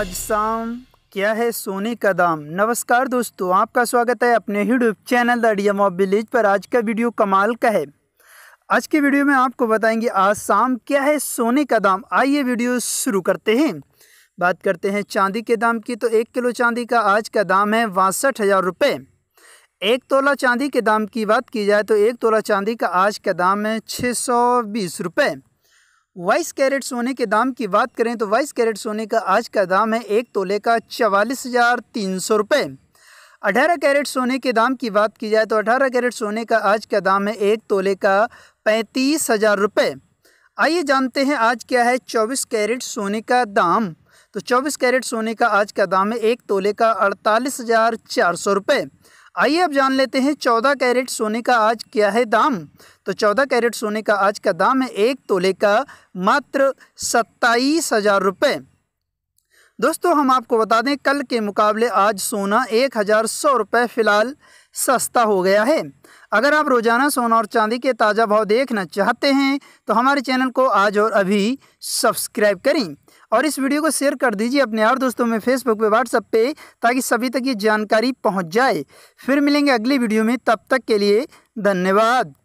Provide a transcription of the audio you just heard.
आज शाम क्या है सोने का दाम नमस्कार दोस्तों आपका स्वागत है अपने YouTube channel the DM of village पर आज का वीडियो कमाल का है आज के वीडियो में आपको बताएंगे आज शाम क्या है सोने का दाम आइए वीडियो शुरू करते हैं बात करते हैं चांदी के दाम की तो एक किलो चांदी का आज का दाम है बासठ हज़ार रुपये एक तोला चांदी के दाम की बात की जाए तो एक तोला चांदी का आज का दाम है छः सौ बीस रुपये बाईस कैरेट सोने के दाम की बात करें तो बाईस कैरेट सोने का आज का दाम है एक तोले का चवालीस हज़ार तीन सौ रुपये अठारह कैरेट सोने के दाम की बात की जाए तो अठारह कैरेट सोने का आज का दाम है एक तोले का पैंतीस हज़ार रुपये आइए जानते हैं आज क्या है चौबीस कैरेट सोने का दाम तो चौबीस कैरेट सोने का आज का दाम है एक तोले का अड़तालीस हज़ार चार सौ रुपये आइए अब जान लेते हैं चौदह कैरेट सोने का आज क्या है दाम तो चौदह कैरेट सोने का आज का दाम है एक तोले का मात्र सत्ताईस हज़ार रुपये दोस्तों हम आपको बता दें कल के मुकाबले आज सोना एक हज़ार सौ रुपये फ़िलहाल सस्ता हो गया है अगर आप रोज़ाना सोना और चांदी के ताज़ा भाव देखना चाहते हैं तो हमारे चैनल को आज और अभी सब्सक्राइब करें और इस वीडियो को शेयर कर दीजिए अपने और दोस्तों में फेसबुक पे व्हाट्सएप पे ताकि सभी तक ये जानकारी पहुंच जाए फिर मिलेंगे अगली वीडियो में तब तक के लिए धन्यवाद